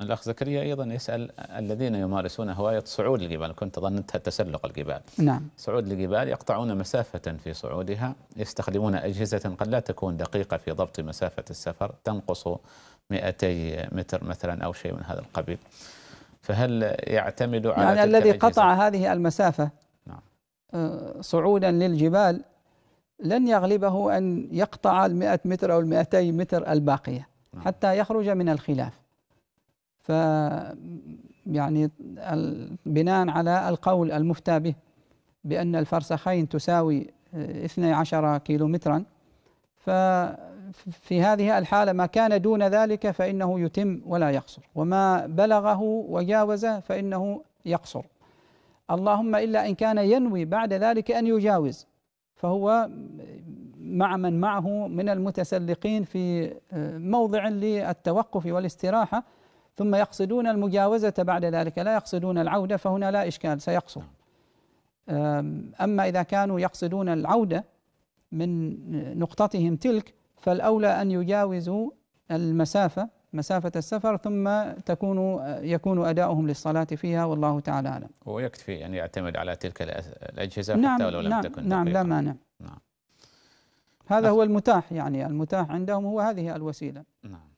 الأخ زكريا أيضا يسأل الذين يمارسون هواية صعود الجبال كنت ظننتها تسلق الجبال نعم صعود الجبال يقطعون مسافة في صعودها يستخدمون أجهزة قد لا تكون دقيقة في ضبط مسافة السفر تنقص 200 متر مثلا أو شيء من هذا القبيل فهل يعتمد على يعني الذي قطع هذه المسافة نعم. آه، صعودا للجبال لن يغلبه أن يقطع ال 100 متر أو ال 200 متر الباقية نعم. حتى يخرج من الخلاف ف يعني بناء على القول المفتى به بأن الفرسخين تساوي 12 آه، كيلو مترا ففي هذه الحالة ما كان دون ذلك فإنه يتم ولا يقصر وما بلغه وجاوزه فإنه يقصر اللهم إلا إن كان ينوي بعد ذلك أن يجاوز فهو مع من معه من المتسلقين في آه، موضع للتوقف والاستراحة ثم يقصدون المجاوزة بعد ذلك لا يقصدون العودة فهنا لا إشكال سيقصر أما إذا كانوا يقصدون العودة من نقطتهم تلك فالأولى أن يجاوزوا المسافة مسافة السفر ثم تكون يكون أداؤهم للصلاة فيها والله تعالى أعلم ويكفي أن يعني يعتمد على تلك الأجهزة نعم حتى ولو لم نعم تكن نعم لا مانع نعم هذا هو المتاح يعني المتاح عندهم هو هذه الوسيلة نعم